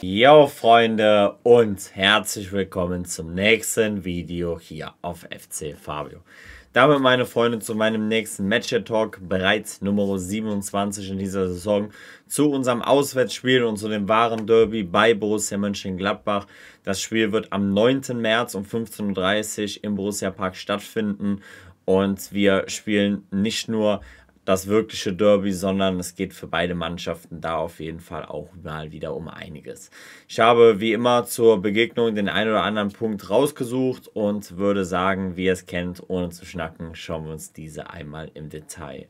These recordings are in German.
Jo Freunde und herzlich willkommen zum nächsten Video hier auf FC Fabio. Damit, meine Freunde, zu meinem nächsten Match-Talk, bereits Nummer 27 in dieser Saison, zu unserem Auswärtsspiel und zu dem wahren Derby bei Borussia Mönchengladbach. Das Spiel wird am 9. März um 15.30 Uhr im Borussia Park stattfinden und wir spielen nicht nur das wirkliche Derby, sondern es geht für beide Mannschaften da auf jeden Fall auch mal wieder um einiges. Ich habe wie immer zur Begegnung den einen oder anderen Punkt rausgesucht und würde sagen, wie ihr es kennt, ohne zu schnacken, schauen wir uns diese einmal im Detail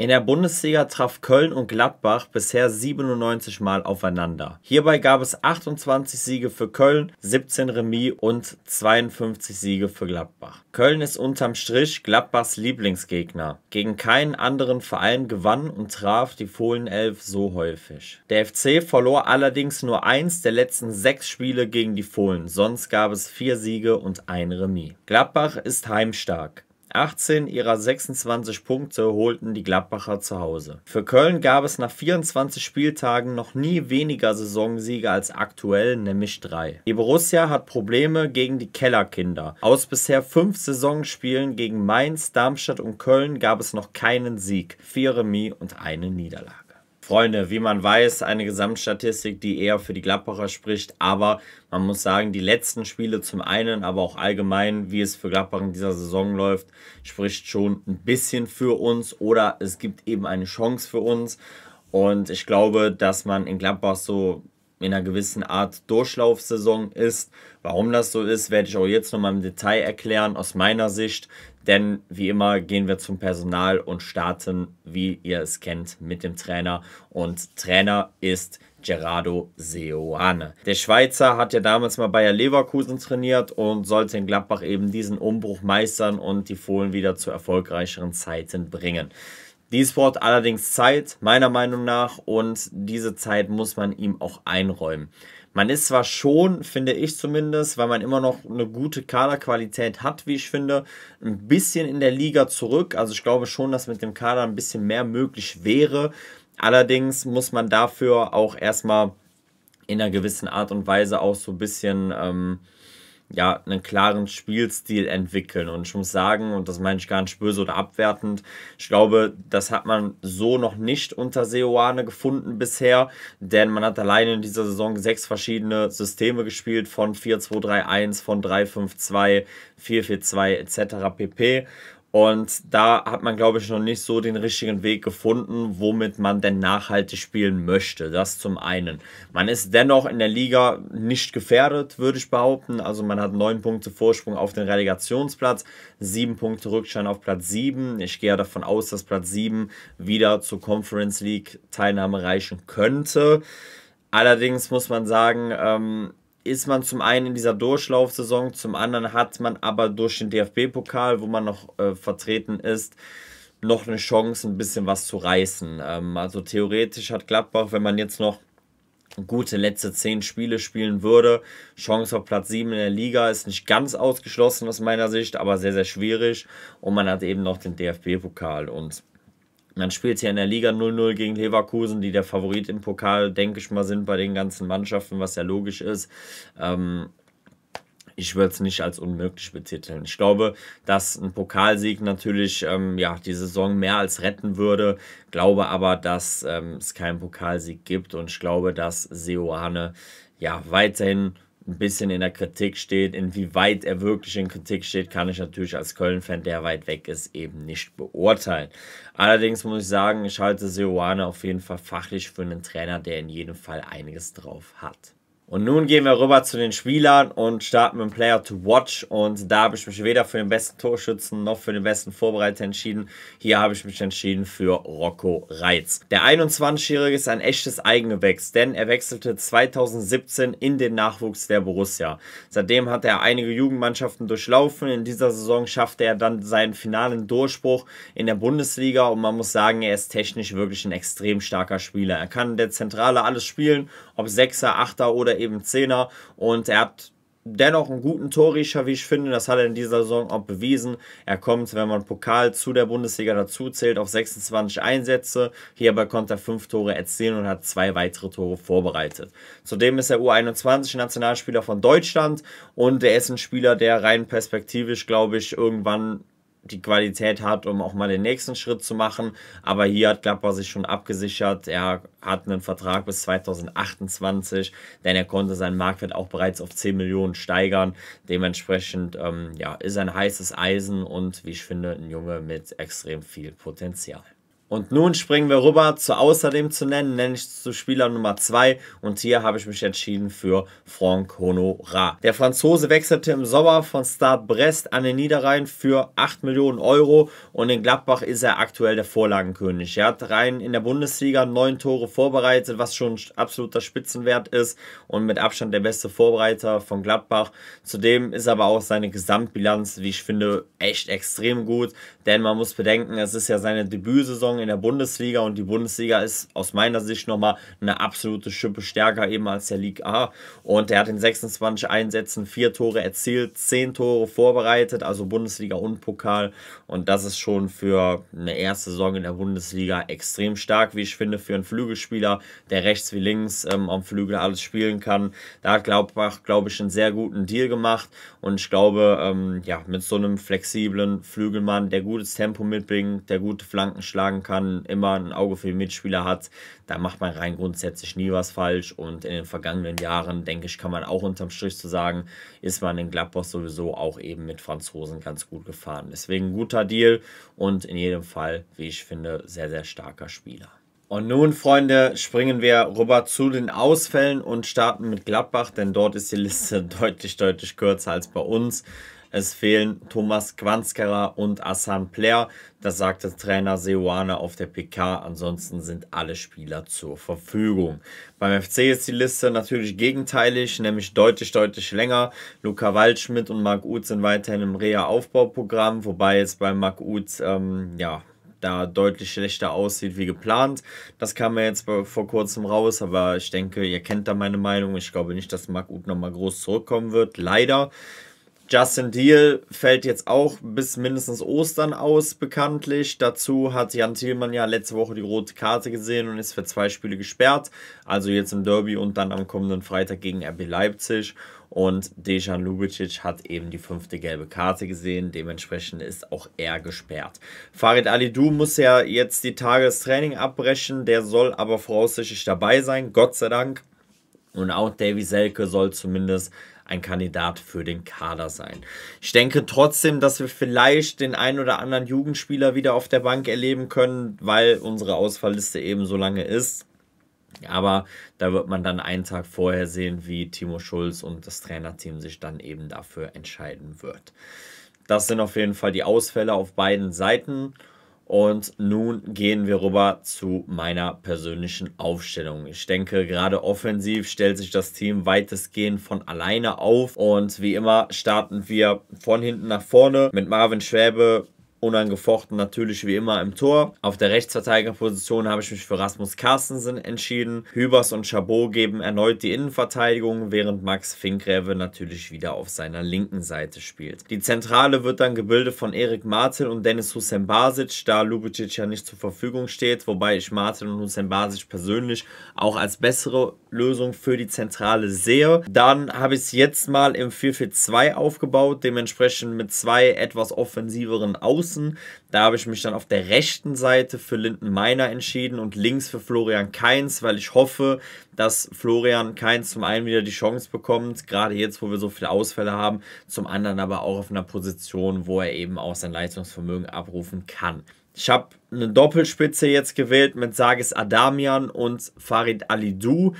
in der Bundesliga traf Köln und Gladbach bisher 97 Mal aufeinander. Hierbei gab es 28 Siege für Köln, 17 Remis und 52 Siege für Gladbach. Köln ist unterm Strich Gladbachs Lieblingsgegner. Gegen keinen anderen Verein gewann und traf die Fohlenelf so häufig. Der FC verlor allerdings nur eins der letzten sechs Spiele gegen die Fohlen, sonst gab es vier Siege und ein Remis. Gladbach ist heimstark. 18 ihrer 26 Punkte holten die Gladbacher zu Hause. Für Köln gab es nach 24 Spieltagen noch nie weniger Saisonsiege als aktuell, nämlich drei. Die Borussia hat Probleme gegen die Kellerkinder. Aus bisher fünf Saisonspielen gegen Mainz, Darmstadt und Köln gab es noch keinen Sieg, vier Remis und eine Niederlage. Freunde, wie man weiß, eine Gesamtstatistik, die eher für die Gladbacher spricht. Aber man muss sagen, die letzten Spiele zum einen, aber auch allgemein, wie es für Gladbach in dieser Saison läuft, spricht schon ein bisschen für uns oder es gibt eben eine Chance für uns. Und ich glaube, dass man in Gladbach so in einer gewissen Art Durchlaufsaison ist. Warum das so ist, werde ich auch jetzt nochmal im Detail erklären. Aus meiner Sicht denn wie immer gehen wir zum Personal und starten, wie ihr es kennt, mit dem Trainer. Und Trainer ist Gerardo Seoane. Der Schweizer hat ja damals mal Bayer Leverkusen trainiert und sollte in Gladbach eben diesen Umbruch meistern und die Fohlen wieder zu erfolgreicheren Zeiten bringen. Dies braucht allerdings Zeit, meiner Meinung nach, und diese Zeit muss man ihm auch einräumen. Man ist zwar schon, finde ich zumindest, weil man immer noch eine gute Kaderqualität hat, wie ich finde, ein bisschen in der Liga zurück. Also ich glaube schon, dass mit dem Kader ein bisschen mehr möglich wäre. Allerdings muss man dafür auch erstmal in einer gewissen Art und Weise auch so ein bisschen... Ähm, ja, einen klaren Spielstil entwickeln. Und ich muss sagen, und das meine ich gar nicht böse oder abwertend, ich glaube, das hat man so noch nicht unter Seoane gefunden bisher, denn man hat alleine in dieser Saison sechs verschiedene Systeme gespielt, von 4-2-3-1, von 3-5-2, 4-4-2 etc. pp. Und da hat man, glaube ich, noch nicht so den richtigen Weg gefunden, womit man denn nachhaltig spielen möchte. Das zum einen. Man ist dennoch in der Liga nicht gefährdet, würde ich behaupten. Also man hat neun Punkte Vorsprung auf den Relegationsplatz, sieben Punkte Rückschein auf Platz sieben. Ich gehe davon aus, dass Platz sieben wieder zur Conference League Teilnahme reichen könnte. Allerdings muss man sagen, ähm, ist man zum einen in dieser Durchlaufsaison, zum anderen hat man aber durch den DFB-Pokal, wo man noch äh, vertreten ist, noch eine Chance, ein bisschen was zu reißen. Ähm, also theoretisch hat Gladbach, wenn man jetzt noch gute letzte zehn Spiele spielen würde, Chance auf Platz 7 in der Liga ist nicht ganz ausgeschlossen aus meiner Sicht, aber sehr, sehr schwierig. Und man hat eben noch den DFB-Pokal und man spielt es ja in der Liga 0-0 gegen Leverkusen, die der Favorit im Pokal, denke ich mal, sind bei den ganzen Mannschaften, was ja logisch ist. Ähm, ich würde es nicht als unmöglich betiteln. Ich glaube, dass ein Pokalsieg natürlich ähm, ja, die Saison mehr als retten würde, glaube aber, dass ähm, es keinen Pokalsieg gibt und ich glaube, dass Seoane ja weiterhin ein bisschen in der Kritik steht. Inwieweit er wirklich in Kritik steht, kann ich natürlich als Köln-Fan, der weit weg ist, eben nicht beurteilen. Allerdings muss ich sagen, ich halte Seoane auf jeden Fall fachlich für einen Trainer, der in jedem Fall einiges drauf hat. Und nun gehen wir rüber zu den Spielern und starten mit dem Player to Watch. Und da habe ich mich weder für den besten Torschützen noch für den besten Vorbereiter entschieden. Hier habe ich mich entschieden für Rocco Reitz. Der 21-Jährige ist ein echtes Eigengewächs, denn er wechselte 2017 in den Nachwuchs der Borussia. Seitdem hat er einige Jugendmannschaften durchlaufen. In dieser Saison schaffte er dann seinen finalen Durchbruch in der Bundesliga und man muss sagen, er ist technisch wirklich ein extrem starker Spieler. Er kann in der Zentrale alles spielen, ob 6er, 8er oder eben Zehner und er hat dennoch einen guten Torischer, wie ich finde. Das hat er in dieser Saison auch bewiesen. Er kommt, wenn man Pokal zu der Bundesliga dazu zählt, auf 26 Einsätze. Hierbei konnte er fünf Tore erzielen und hat zwei weitere Tore vorbereitet. Zudem ist er U21 Nationalspieler von Deutschland und er ist ein Spieler, der rein perspektivisch, glaube ich, irgendwann die Qualität hat, um auch mal den nächsten Schritt zu machen. Aber hier hat Klapper sich schon abgesichert. Er hat einen Vertrag bis 2028, denn er konnte seinen Marktwert auch bereits auf 10 Millionen steigern. Dementsprechend ähm, ja, ist ein heißes Eisen und wie ich finde, ein Junge mit extrem viel Potenzial. Und nun springen wir rüber zu außerdem zu nennen, nenne ich zu Spieler Nummer 2 und hier habe ich mich entschieden für Franck Honorat. Der Franzose wechselte im Sommer von Start Brest an den Niederrhein für 8 Millionen Euro und in Gladbach ist er aktuell der Vorlagenkönig. Er hat rein in der Bundesliga 9 Tore vorbereitet, was schon ein absoluter Spitzenwert ist und mit Abstand der beste Vorbereiter von Gladbach. Zudem ist aber auch seine Gesamtbilanz, wie ich finde, echt extrem gut, denn man muss bedenken, es ist ja seine Debütsaison in der Bundesliga und die Bundesliga ist aus meiner Sicht nochmal eine absolute Schippe stärker eben als der Liga A und er hat in 26 Einsätzen vier Tore erzielt, zehn Tore vorbereitet, also Bundesliga und Pokal und das ist schon für eine erste Saison in der Bundesliga extrem stark, wie ich finde, für einen Flügelspieler, der rechts wie links ähm, am Flügel alles spielen kann. Da hat Gladbach, glaube ich, einen sehr guten Deal gemacht und ich glaube, ähm, ja, mit so einem flexiblen Flügelmann, der gutes Tempo mitbringt, der gute Flanken schlagen kann, kann, immer ein Auge für den Mitspieler hat, da macht man rein grundsätzlich nie was falsch. Und in den vergangenen Jahren, denke ich, kann man auch unterm Strich zu sagen, ist man in Gladbach sowieso auch eben mit Franzosen ganz gut gefahren. Deswegen guter Deal und in jedem Fall, wie ich finde, sehr, sehr starker Spieler. Und nun, Freunde, springen wir rüber zu den Ausfällen und starten mit Gladbach, denn dort ist die Liste deutlich, deutlich kürzer als bei uns. Es fehlen Thomas Quanzkerer und Asan Player. Das sagte Trainer Seoane auf der PK. Ansonsten sind alle Spieler zur Verfügung. Beim FC ist die Liste natürlich gegenteilig, nämlich deutlich, deutlich länger. Luca Waldschmidt und Marc Uth sind weiterhin im Reha-Aufbauprogramm, wobei jetzt bei Marc Uth, ähm, ja, da deutlich schlechter aussieht wie geplant. Das kam ja jetzt vor kurzem raus, aber ich denke, ihr kennt da meine Meinung. Ich glaube nicht, dass Marc Uth nochmal groß zurückkommen wird. Leider. Justin Deal fällt jetzt auch bis mindestens Ostern aus, bekanntlich. Dazu hat Jan Thielmann ja letzte Woche die rote Karte gesehen und ist für zwei Spiele gesperrt. Also jetzt im Derby und dann am kommenden Freitag gegen RB Leipzig. Und Dejan Lubicic hat eben die fünfte gelbe Karte gesehen. Dementsprechend ist auch er gesperrt. Farid Alidou muss ja jetzt die Tage das Training abbrechen. Der soll aber voraussichtlich dabei sein. Gott sei Dank. Und auch Davy Selke soll zumindest ein Kandidat für den Kader sein. Ich denke trotzdem, dass wir vielleicht den einen oder anderen Jugendspieler wieder auf der Bank erleben können, weil unsere Ausfallliste eben so lange ist. Aber da wird man dann einen Tag vorher sehen, wie Timo Schulz und das Trainerteam sich dann eben dafür entscheiden wird. Das sind auf jeden Fall die Ausfälle auf beiden Seiten. Und nun gehen wir rüber zu meiner persönlichen Aufstellung. Ich denke, gerade offensiv stellt sich das Team weitestgehend von alleine auf. Und wie immer starten wir von hinten nach vorne mit Marvin Schwäbe, unangefochten natürlich wie immer im Tor. Auf der Rechtsverteidigerposition habe ich mich für Rasmus Carstensen entschieden. Hübers und Chabot geben erneut die Innenverteidigung, während Max Finkgräve natürlich wieder auf seiner linken Seite spielt. Die Zentrale wird dann gebildet von Erik Martin und Dennis Hussein Basic, da Lubicic ja nicht zur Verfügung steht, wobei ich Martin und Hussein Basic persönlich auch als bessere Lösung für die Zentrale sehe. Dann habe ich es jetzt mal im 4-4-2 aufgebaut, dementsprechend mit zwei etwas offensiveren Außen Robinson. Da habe ich mich dann auf der rechten Seite für Linden Meiner entschieden und links für Florian Kainz, weil ich hoffe, dass Florian Kainz zum einen wieder die Chance bekommt, gerade jetzt, wo wir so viele Ausfälle haben, zum anderen aber auch auf einer Position, wo er eben auch sein Leistungsvermögen abrufen kann. Ich habe eine Doppelspitze jetzt gewählt mit Sages Adamian und Farid Alidou.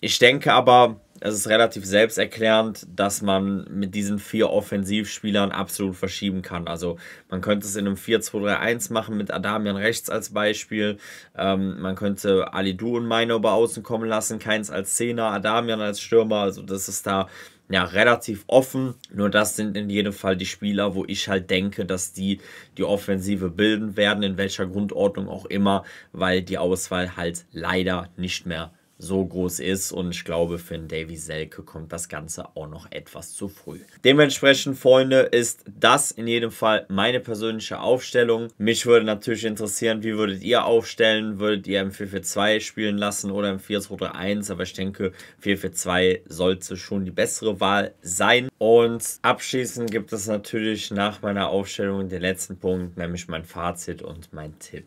Ich denke aber, es ist relativ selbsterklärend, dass man mit diesen vier Offensivspielern absolut verschieben kann. Also man könnte es in einem 4-2-3-1 machen mit Adamian rechts als Beispiel. Ähm, man könnte Ali Du und Meino bei außen kommen lassen, Keins als Zehner, Adamian als Stürmer. Also das ist da ja, relativ offen. Nur das sind in jedem Fall die Spieler, wo ich halt denke, dass die die Offensive bilden werden, in welcher Grundordnung auch immer, weil die Auswahl halt leider nicht mehr so groß ist. Und ich glaube, für einen Davy Selke kommt das Ganze auch noch etwas zu früh. Dementsprechend, Freunde, ist das in jedem Fall meine persönliche Aufstellung. Mich würde natürlich interessieren, wie würdet ihr aufstellen? Würdet ihr im 4-4-2 spielen lassen oder im 4 2 1 Aber ich denke, 4-4-2 sollte schon die bessere Wahl sein. Und abschließend gibt es natürlich nach meiner Aufstellung den letzten Punkt, nämlich mein Fazit und mein Tipp.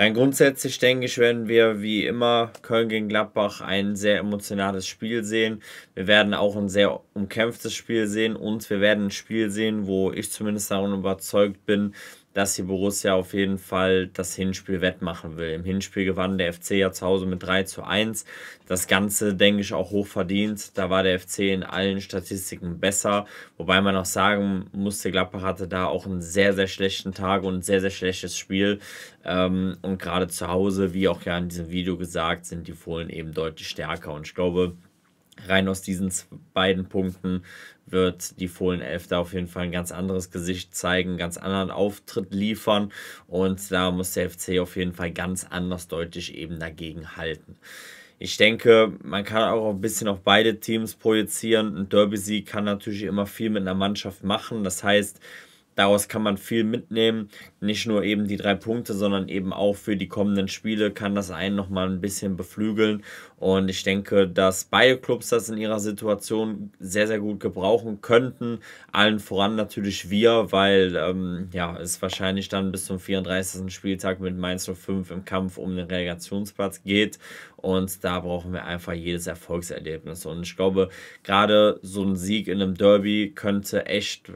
Rein grundsätzlich denke ich, werden wir wie immer Köln gegen Gladbach ein sehr emotionales Spiel sehen. Wir werden auch ein sehr umkämpftes Spiel sehen und wir werden ein Spiel sehen, wo ich zumindest davon überzeugt bin, dass hier Borussia auf jeden Fall das Hinspiel wettmachen will. Im Hinspiel gewann der FC ja zu Hause mit 3 zu 1. Das Ganze, denke ich, auch hoch verdient. Da war der FC in allen Statistiken besser. Wobei man auch sagen musste, Gladbach hatte da auch einen sehr, sehr schlechten Tag und ein sehr, sehr schlechtes Spiel. Ähm, und gerade zu Hause, wie auch ja in diesem Video gesagt, sind die Fohlen eben deutlich stärker. Und ich glaube, rein aus diesen beiden Punkten wird die Fohlenelf da auf jeden Fall ein ganz anderes Gesicht zeigen, einen ganz anderen Auftritt liefern und da muss der FC auf jeden Fall ganz anders deutlich eben dagegen halten. Ich denke, man kann auch ein bisschen auf beide Teams projizieren. Ein Derby-Sieg kann natürlich immer viel mit einer Mannschaft machen. Das heißt, Daraus kann man viel mitnehmen. Nicht nur eben die drei Punkte, sondern eben auch für die kommenden Spiele kann das einen nochmal ein bisschen beflügeln. Und ich denke, dass beide Clubs das in ihrer Situation sehr, sehr gut gebrauchen könnten. Allen voran natürlich wir, weil ähm, ja, es wahrscheinlich dann bis zum 34. Spieltag mit Mainz 05 im Kampf um den Relegationsplatz geht. Und da brauchen wir einfach jedes Erfolgserlebnis. Und ich glaube, gerade so ein Sieg in einem Derby könnte echt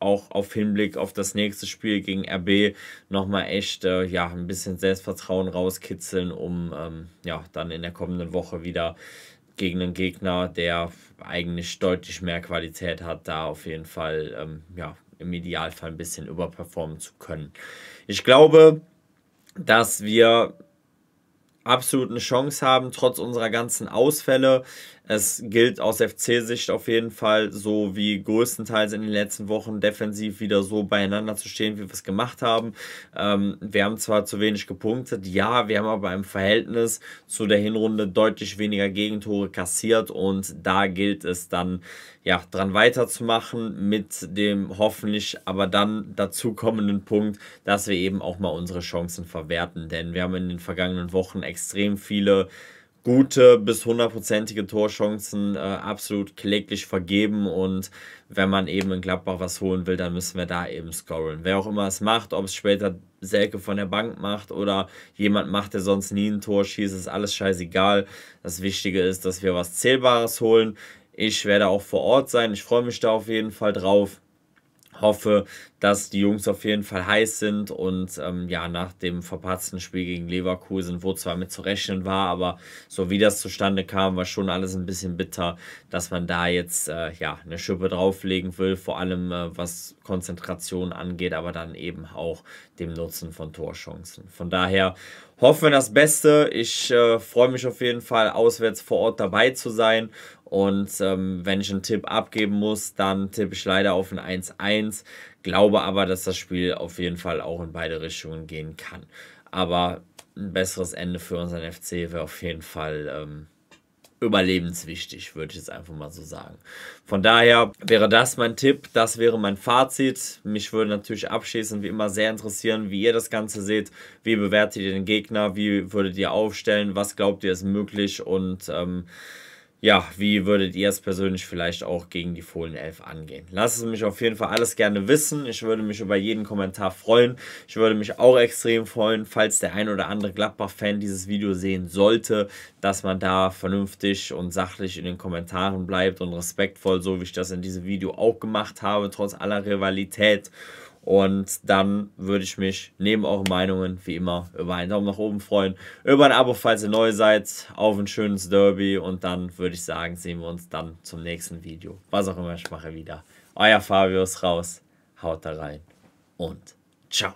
auch auf Hinblick auf das nächste Spiel gegen RB nochmal echt äh, ja, ein bisschen Selbstvertrauen rauskitzeln, um ähm, ja, dann in der kommenden Woche wieder gegen einen Gegner, der eigentlich deutlich mehr Qualität hat, da auf jeden Fall ähm, ja, im Idealfall ein bisschen überperformen zu können. Ich glaube, dass wir absolut eine Chance haben, trotz unserer ganzen Ausfälle. Es gilt aus FC-Sicht auf jeden Fall, so wie größtenteils in den letzten Wochen defensiv wieder so beieinander zu stehen, wie wir es gemacht haben. Ähm, wir haben zwar zu wenig gepunktet, ja, wir haben aber im Verhältnis zu der Hinrunde deutlich weniger Gegentore kassiert und da gilt es dann, ja, dran weiterzumachen mit dem hoffentlich aber dann dazu kommenden Punkt, dass wir eben auch mal unsere Chancen verwerten, denn wir haben in den vergangenen Wochen extrem viele gute bis hundertprozentige Torchancen äh, absolut kläglich vergeben und wenn man eben in Gladbach was holen will, dann müssen wir da eben scoren. Wer auch immer es macht, ob es später Selke von der Bank macht oder jemand macht, der sonst nie ein Tor schießt, ist alles scheißegal. Das Wichtige ist, dass wir was Zählbares holen. Ich werde auch vor Ort sein. Ich freue mich da auf jeden Fall drauf hoffe, dass die Jungs auf jeden Fall heiß sind und ähm, ja, nach dem verpatzten Spiel gegen Leverkusen, wo zwar mit zu rechnen war, aber so wie das zustande kam, war schon alles ein bisschen bitter, dass man da jetzt äh, ja eine Schippe drauflegen will, vor allem äh, was Konzentration angeht, aber dann eben auch dem Nutzen von Torchancen. Von daher hoffen wir das Beste. Ich äh, freue mich auf jeden Fall, auswärts vor Ort dabei zu sein. Und ähm, wenn ich einen Tipp abgeben muss, dann tippe ich leider auf ein 1-1. Glaube aber, dass das Spiel auf jeden Fall auch in beide Richtungen gehen kann. Aber ein besseres Ende für unseren FC wäre auf jeden Fall ähm, überlebenswichtig, würde ich jetzt einfach mal so sagen. Von daher wäre das mein Tipp, das wäre mein Fazit. Mich würde natürlich abschließend wie immer sehr interessieren, wie ihr das Ganze seht. Wie bewertet ihr den Gegner? Wie würdet ihr aufstellen? Was glaubt ihr ist möglich? Und ähm, ja, wie würdet ihr es persönlich vielleicht auch gegen die Fohlen 11 angehen? Lasst es mich auf jeden Fall alles gerne wissen. Ich würde mich über jeden Kommentar freuen. Ich würde mich auch extrem freuen, falls der ein oder andere Gladbach-Fan dieses Video sehen sollte, dass man da vernünftig und sachlich in den Kommentaren bleibt und respektvoll, so wie ich das in diesem Video auch gemacht habe, trotz aller Rivalität und dann würde ich mich neben euren Meinungen wie immer über einen Daumen nach oben freuen, über ein Abo, falls ihr neu seid, auf ein schönes Derby und dann würde ich sagen, sehen wir uns dann zum nächsten Video. Was auch immer ich mache wieder. Euer Fabius raus, haut da rein und ciao.